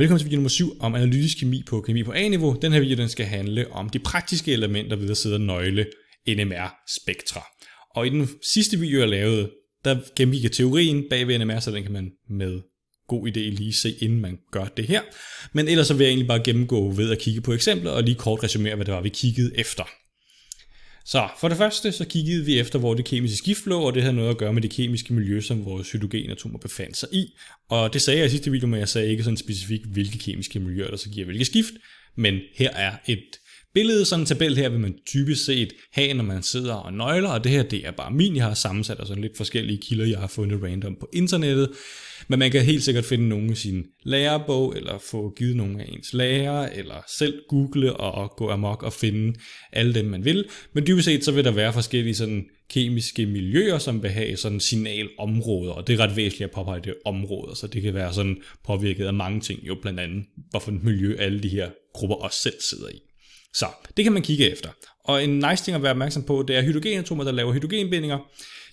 Velkommen til video nummer 7 om analytisk kemi på kemi på A-niveau. Den her video den skal handle om de praktiske elementer ved at sidde og nøgle NMR-spektra. Og i den sidste video, jeg lavede, der gennemgik jeg teorien bag ved NMR, så den kan man med god idé lige se, inden man gør det her. Men ellers så vil jeg egentlig bare gennemgå ved at kigge på eksempler og lige kort resumere, hvad det var, vi kiggede efter. Så for det første så kiggede vi efter, hvor det kemiske skift lå, og det havde noget at gøre med det kemiske miljø, som vores hydrogenatomer befandt sig i. Og det sagde jeg i sidste video, men jeg sagde ikke sådan specifikt, hvilke kemiske miljøer, der så giver hvilke skift. Men her er et billede, sådan en tabel her vil man typisk set have, når man sidder og nøgler, og det her det er bare min, jeg har sammensat af sådan lidt forskellige kilder, jeg har fundet random på internettet. Men man kan helt sikkert finde nogen i sin lærerbog, eller få givet nogle af ens lærer, eller selv google og gå amok og finde alle dem, man vil. Men dybest set, så vil der være forskellige sådan kemiske miljøer, som vil have sådan signalområder, og det er ret væsentligt at påpege det områder, så det kan være sådan påvirket af mange ting, jo blandt andet, hvorfor et miljø alle de her grupper også selv sidder i. Så det kan man kigge efter. Og en nice ting at være opmærksom på, det er hydrogenatomer, der laver hydrogenbindinger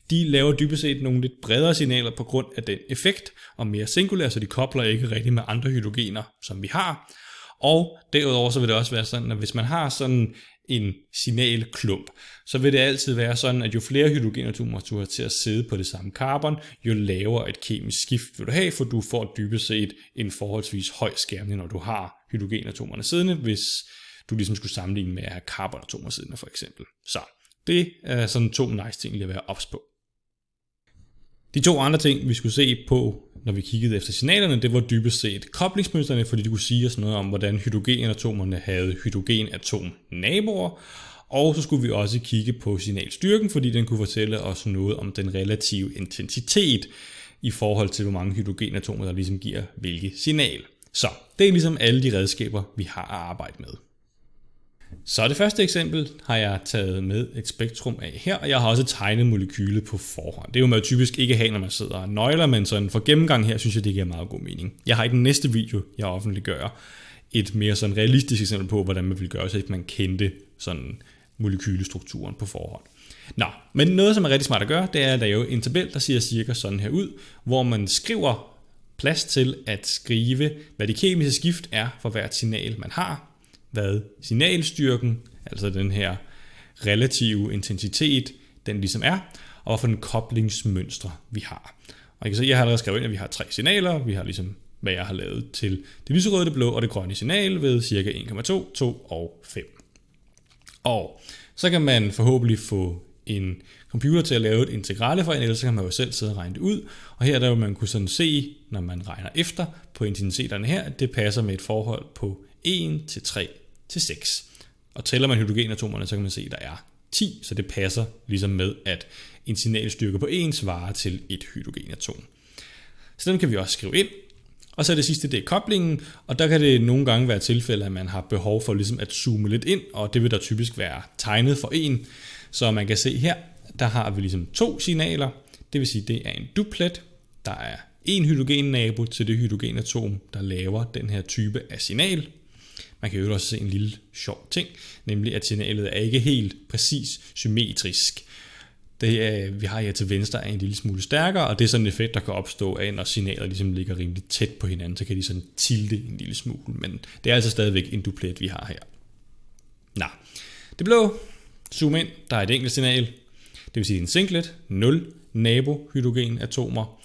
de laver dybest set nogle lidt bredere signaler på grund af den effekt, og mere singulær, så de kobler ikke rigtig med andre hydrogener, som vi har. Og derudover så vil det også være sådan, at hvis man har sådan en signalklump, så vil det altid være sådan, at jo flere hydrogenatomer du har til at sidde på det samme karbon, jo lavere et kemisk skift vil du have, for du får dybest set en forholdsvis høj skærmning, når du har hydrogenatomerne siddende, hvis du ligesom skulle sammenligne med at have karbonatomer siddende for eksempel. Så det er sådan to nice ting lige at være ops på. De to andre ting, vi skulle se på, når vi kiggede efter signalerne, det var dybest set koblingsmønstrene, fordi de kunne sige os noget om, hvordan hydrogenatomerne havde hydrogenatomnaboer, og så skulle vi også kigge på signalstyrken, fordi den kunne fortælle os noget om den relative intensitet i forhold til, hvor mange hydrogenatomer, der ligesom giver hvilke signal. Så det er ligesom alle de redskaber, vi har at arbejde med. Så det første eksempel har jeg taget med et spektrum af her, og jeg har også tegnet molekylet på forhånd. Det er jo man typisk ikke have, når man sidder og nøgler, men sådan for gennemgang her, synes jeg, det giver meget god mening. Jeg har i den næste video, jeg offentliggør, et mere sådan realistisk eksempel på, hvordan man ville gøre, så ikke man kendte sådan molekylestrukturen på forhånd. Nå, men noget, som er rigtig smart at gøre, det er at lave en tabel, der siger cirka sådan her ud, hvor man skriver plads til at skrive, hvad det kemiske skift er for hvert signal, man har, hvad signalstyrken, altså den her relative intensitet, den ligesom er, og hvad for en koblingsmønstre vi har. Og I kan se, jeg har allerede skrevet ind, at vi har tre signaler. Vi har ligesom, hvad jeg har lavet til det lyserøde, det blå og det grønne signal ved cirka 1,2, 2 og 5. Og så kan man forhåbentlig få en computer til at lave et integrale for en, ellers kan man jo selv sidde og regne det ud. Og her der vil man kunne sådan se, når man regner efter på intensiteterne her, at det passer med et forhold på 1 til 3 til 6. Og tæller man hydrogenatomerne, så kan man se, at der er 10, så det passer ligesom med, at en signalstyrke på 1 svarer til et hydrogenatom. Så den kan vi også skrive ind. Og så er det sidste, det er koblingen, og der kan det nogle gange være tilfælde, at man har behov for ligesom at zoome lidt ind, og det vil der typisk være tegnet for en. Så man kan se her, der har vi ligesom to signaler, det vil sige, det er en duplet, der er en hydrogennabo til det hydrogenatom, der laver den her type af signal. Man kan jo også se en lille sjov ting, nemlig at signalet er ikke helt præcis symmetrisk. Det, øh, vi har her til venstre er en lille smule stærkere, og det er sådan en effekt, der kan opstå af, når signaler ligesom ligger rimelig tæt på hinanden, så kan de sådan tilte en lille smule, men det er altså stadigvæk en duplet, vi har her. Nå, det blå, zoom ind, der er et enkelt signal, det vil sige en singlet, 0 nabohydrogenatomer,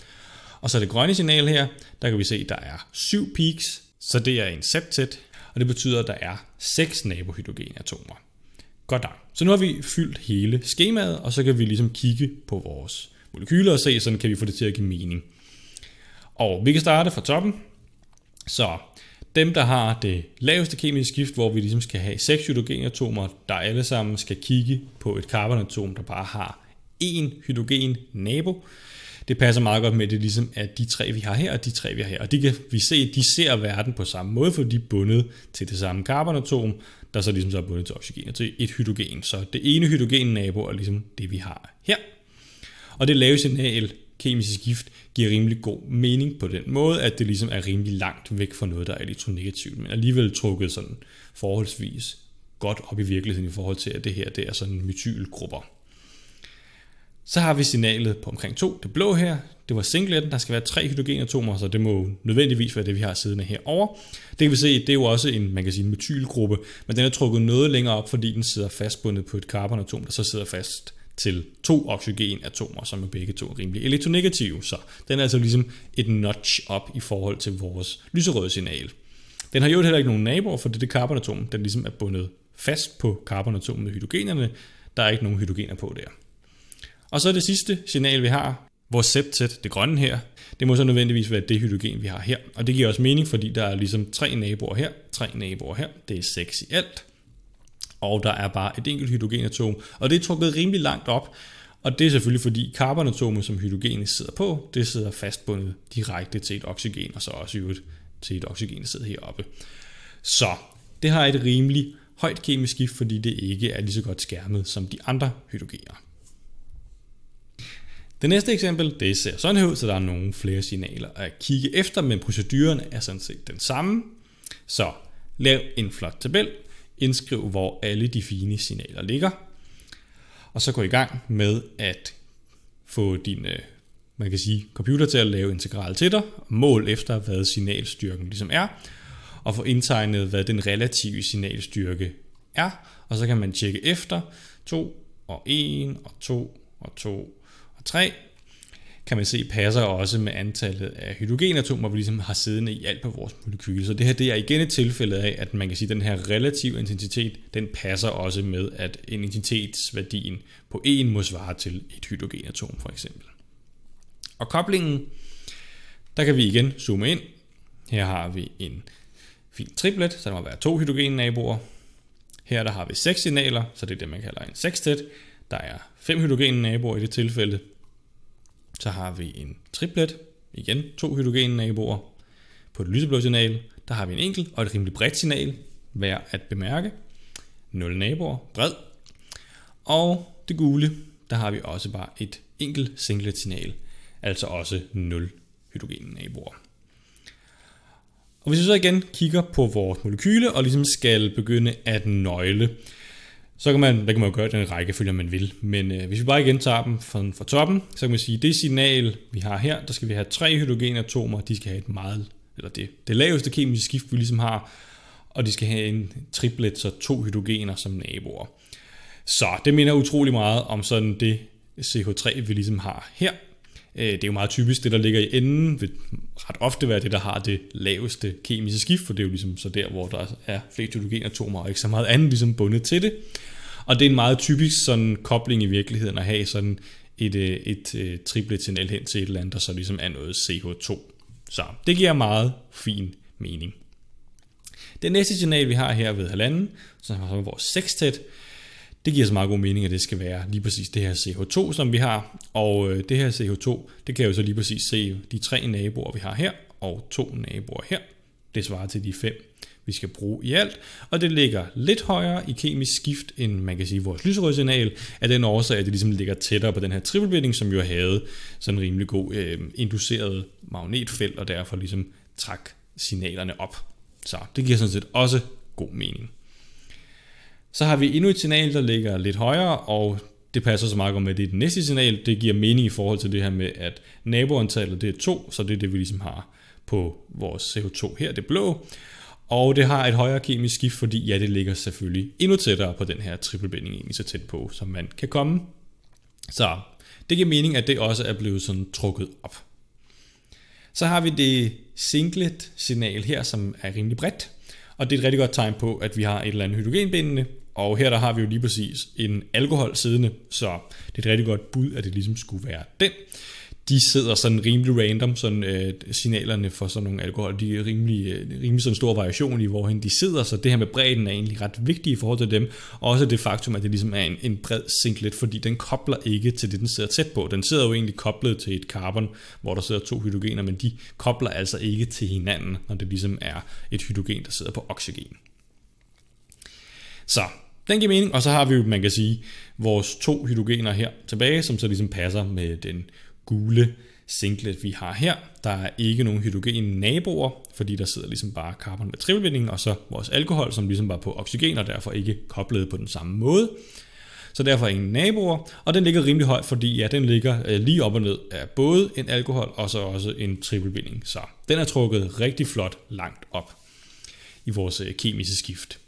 og så det grønne signal her, der kan vi se, der er 7 peaks, så det er en septet, og det betyder, at der er 6 nabohydrogenatomer. Godt nok. Så nu har vi fyldt hele skemaet, og så kan vi ligesom kigge på vores molekyler og se, sådan kan vi få det til at give mening. Og vi kan starte fra toppen. Så dem, der har det laveste kemiske skift, hvor vi ligesom skal have 6 hydrogenatomer, der alle sammen skal kigge på et carbonatom, der bare har én hydrogen nabo, det passer meget godt med, det ligesom at de tre, vi har her, og de tre, vi har her. Og det kan vi se, de ser verden på samme måde, for de er bundet til det samme karbonatom, der så ligesom så er bundet til oxygen og til et hydrogen. Så det ene hydrogen-nabo er ligesom det, vi har her. Og det lave signal, kemisk gift, giver rimelig god mening på den måde, at det ligesom er rimelig langt væk fra noget, der er elektronegativt, men alligevel trukket sådan forholdsvis godt op i virkeligheden i forhold til, at det her det er sådan metylgrupper. Så har vi signalet på omkring 2, det blå her. Det var singletten, der skal være tre hydrogenatomer, så det må nødvendigvis være det, vi har siddende herover. Det kan vi se, det er jo også en, man kan sige, en metylgruppe, men den er trukket noget længere op, fordi den sidder fastbundet på et carbonatom, der så sidder fast til to oxygenatomer, som er begge to rimelig elektronegative. Så den er altså ligesom et notch op i forhold til vores lyserøde signal. Den har jo heller ikke nogen naboer, for det er det carbonatom, den ligesom er bundet fast på carbonatomet med hydrogenerne. Der er ikke nogen hydrogener på der. Og så det sidste signal, vi har, vores septet, det grønne her, det må så nødvendigvis være det hydrogen, vi har her. Og det giver også mening, fordi der er ligesom tre naboer her, tre naboer her. Det er seks i alt. Og der er bare et enkelt hydrogenatom, og det er trukket rimelig langt op. Og det er selvfølgelig fordi carbonatomet, som hydrogenet sidder på, det sidder fastbundet direkte til et oxygen, og så også i til et oxygen, der sidder heroppe. Så det har et rimelig højt kemisk skift, fordi det ikke er lige så godt skærmet som de andre hydrogener. Det næste eksempel, det ser sådan her ud, så der er nogle flere signaler at kigge efter, men proceduren er sådan set den samme. Så lav en flot tabel, indskriv hvor alle de fine signaler ligger, og så gå i gang med at få din øh, man kan sige, computer til at lave integral til dig, mål efter, hvad signalstyrken ligesom er, og få indtegnet, hvad den relative signalstyrke er, og så kan man tjekke efter 2 og 1 og 2 og 2 3 kan man se passer også med antallet af hydrogenatomer, vi ligesom har siddende i alt på vores molekyle. Så det her det er igen et tilfælde af, at man kan sige, at den her relative intensitet, den passer også med, at intensitetsværdien på 1 må svare til et hydrogenatom for eksempel. Og koblingen, der kan vi igen zoome ind. Her har vi en fin triplet, så der må være to hydrogennaboer. Her der har vi seks signaler, så det er det, man kalder en sextet. Der er fem hydrogennaboer i det tilfælde, så har vi en triplet, igen to hydrogen naboer. På det lyseblå signal, der har vi en enkelt og et rimelig bredt signal, værd at bemærke. 0 naboer, bred. Og det gule, der har vi også bare et enkelt singlet signal, altså også 0 naboer. Og hvis vi så igen kigger på vores molekyle og ligesom skal begynde at nøgle, så kan man, der kan man jo gøre den rækkefølge, man vil. Men øh, hvis vi bare igen tager dem fra, fra toppen, så kan man sige, at det signal, vi har her, der skal vi have tre hydrogenatomer, de skal have et meget, eller det, det laveste kemiske skift, vi ligesom har, og de skal have en triplet, så to hydrogener som naboer. Så det minder utrolig meget om sådan det CH3, vi ligesom har her, Øh, det er jo meget typisk, det der ligger i enden vil ret ofte være det, der har det laveste kemiske skift, for det er jo ligesom så der, hvor der er flest hydrogenatomer og ikke så meget andet ligesom bundet til det. Og det er en meget typisk sådan kobling i virkeligheden at have sådan et, øh, et, et øh, tripletinal hen til et eller andet, der så ligesom er noget CH2. Så det giver meget fin mening. Det næste signal, vi har her ved halvanden, som har vores sextet, det giver så meget god mening, at det skal være lige præcis det her CH2, som vi har. Og øh, det her CH2, det kan jo så lige præcis se de tre naboer, vi har her, og to naboer her. Det svarer til de fem, vi skal bruge i alt. Og det ligger lidt højere i kemisk skift, end man kan sige vores lyserøde signal, af den årsag, at det ligesom ligger tættere på den her trippelbinding, som jo havde sådan en rimelig god øh, induceret magnetfelt, og derfor ligesom træk signalerne op. Så det giver sådan set også god mening. Så har vi endnu et signal, der ligger lidt højere, og det passer så meget godt med, det er det næste signal. Det giver mening i forhold til det her med, at naboantallet det er 2, så det er det, vi ligesom har på vores CO2 her, det blå. Og det har et højere kemisk skift, fordi ja, det ligger selvfølgelig endnu tættere på den her trippelbinding, egentlig så tæt på, som man kan komme. Så det giver mening, at det også er blevet sådan trukket op. Så har vi det singlet signal her, som er rimelig bredt. Og det er et rigtig godt tegn på, at vi har et eller andet hydrogenbindende, og her der har vi jo lige præcis en alkohol siddende, så det er et rigtig godt bud, at det ligesom skulle være den de sidder sådan rimelig random, sådan øh, signalerne for sådan nogle alkohol, de er rimelig, øh, rimelig sådan stor variation i, hvorhen de sidder, så det her med bredden er egentlig ret vigtigt i forhold til dem, og også det faktum, at det ligesom er en, en bred singlet, fordi den kobler ikke til det, den sidder tæt på. Den sidder jo egentlig koblet til et carbon, hvor der sidder to hydrogener, men de kobler altså ikke til hinanden, når det ligesom er et hydrogen, der sidder på oxygen. Så den giver mening, og så har vi jo, man kan sige, vores to hydrogener her tilbage, som så ligesom passer med den gule singlet, vi har her. Der er ikke nogen hydrogen naboer, fordi der sidder ligesom bare carbon med trivelbindingen, og så vores alkohol, som ligesom var på oxygen, og derfor ikke koblet på den samme måde. Så derfor ingen naboer, og den ligger rimelig højt, fordi ja, den ligger øh, lige op og ned af både en alkohol og så også en trivelbinding. Så den er trukket rigtig flot langt op i vores øh, kemiske skift.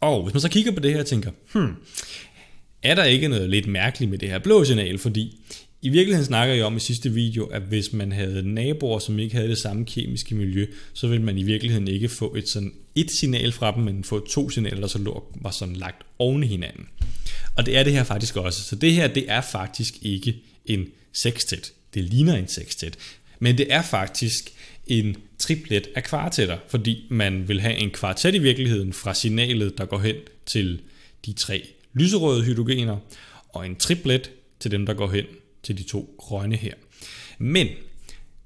Og hvis man så kigger på det her og tænker, hmm, er der ikke noget lidt mærkeligt med det her blå signal, fordi i virkeligheden snakker jeg om i sidste video, at hvis man havde naboer, som ikke havde det samme kemiske miljø, så ville man i virkeligheden ikke få et sådan et signal fra dem, men få to signaler, der så var sådan lagt oven i hinanden. Og det er det her faktisk også. Så det her, det er faktisk ikke en sextet. Det ligner en sextet. Men det er faktisk en triplet af kvartetter, fordi man vil have en kvartet i virkeligheden fra signalet, der går hen til de tre lyserøde hydrogener, og en triplet til dem, der går hen til de to grønne her. Men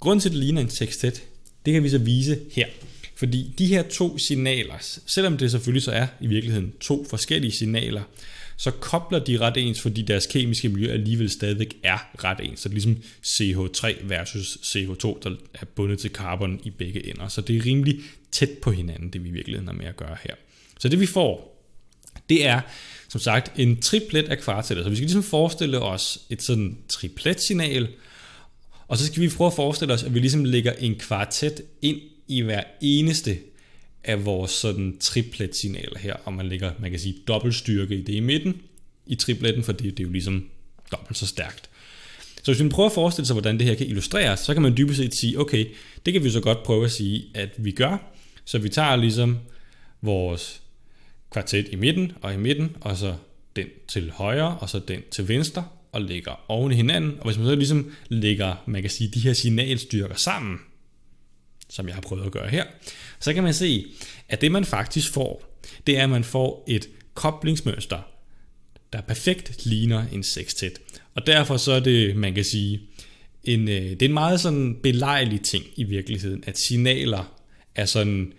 grunden til, at det ligner en sextet, det kan vi så vise her. Fordi de her to signaler, selvom det selvfølgelig så er i virkeligheden to forskellige signaler, så kobler de ret ens, fordi deres kemiske miljø alligevel stadig er ret ens. Så det er ligesom CH3 versus CH2, der er bundet til carbon i begge ender. Så det er rimelig tæt på hinanden, det vi i virkeligheden har med at gøre her. Så det vi får, det er som sagt en triplet af kvartceller. Så vi skal ligesom forestille os et sådan triplet-signal, og så skal vi prøve at forestille os, at vi ligesom lægger en kvartet ind i hver eneste af vores sådan triplet-signaler her, og man lægger, man kan sige, dobbeltstyrke i det i midten i tripletten, for det, det er jo ligesom dobbelt så stærkt. Så hvis vi prøver at forestille sig, hvordan det her kan illustreres, så kan man dybest set sige, okay, det kan vi så godt prøve at sige, at vi gør. Så vi tager ligesom vores kvartet i midten og i midten, og så den til højre, og så den til venstre, og ligger oven i hinanden. Og hvis man så ligesom lægger, man kan sige, de her signalstyrker sammen, som jeg har prøvet at gøre her, så kan man se, at det man faktisk får, det er, at man får et koblingsmønster, der perfekt ligner en sextet. Og derfor så er det, man kan sige, en, øh, det er en meget sådan belejlig ting i virkeligheden, at signaler er sådan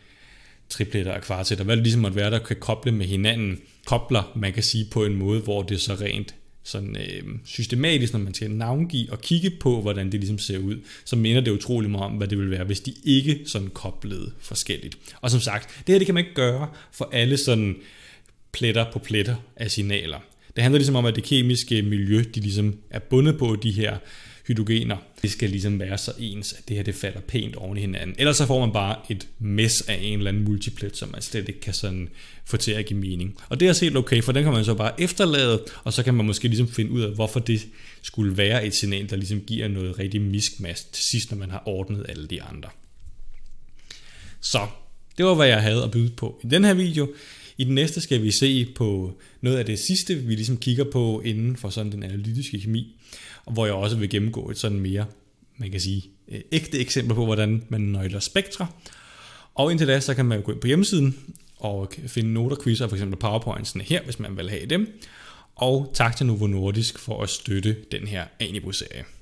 tripletter og kvartetter, hvad det ligesom måtte være, der kan koble med hinanden, kobler, man kan sige, på en måde, hvor det er så rent sådan øh, systematisk, når man skal navngive og kigge på, hvordan det ligesom ser ud, så minder det utrolig meget om, hvad det ville være, hvis de ikke sådan koblede forskelligt. Og som sagt, det her det kan man ikke gøre for alle sådan pletter på pletter af signaler. Det handler ligesom om, at det kemiske miljø, de ligesom er bundet på de her hydrogener. Det skal ligesom være så ens, at det her det falder pænt oven i hinanden. Ellers så får man bare et mess af en eller anden multiplet, som man slet ikke kan sådan få til at give mening. Og det er helt okay, for den kan man så bare efterlade, og så kan man måske ligesom finde ud af, hvorfor det skulle være et signal, der ligesom giver noget rigtig miskmas til sidst, når man har ordnet alle de andre. Så det var, hvad jeg havde at byde på i den her video. I den næste skal vi se på noget af det sidste, vi ligesom kigger på inden for sådan den analytiske kemi, og hvor jeg også vil gennemgå et sådan mere, man kan sige, øh, ægte eksempel på, hvordan man nøgler spektra. Og indtil da, så kan man jo gå ind på hjemmesiden og finde noter, quizzer, for eksempel powerpointsene her, hvis man vil have dem. Og tak til Novo Nordisk for at støtte den her Anibus-serie.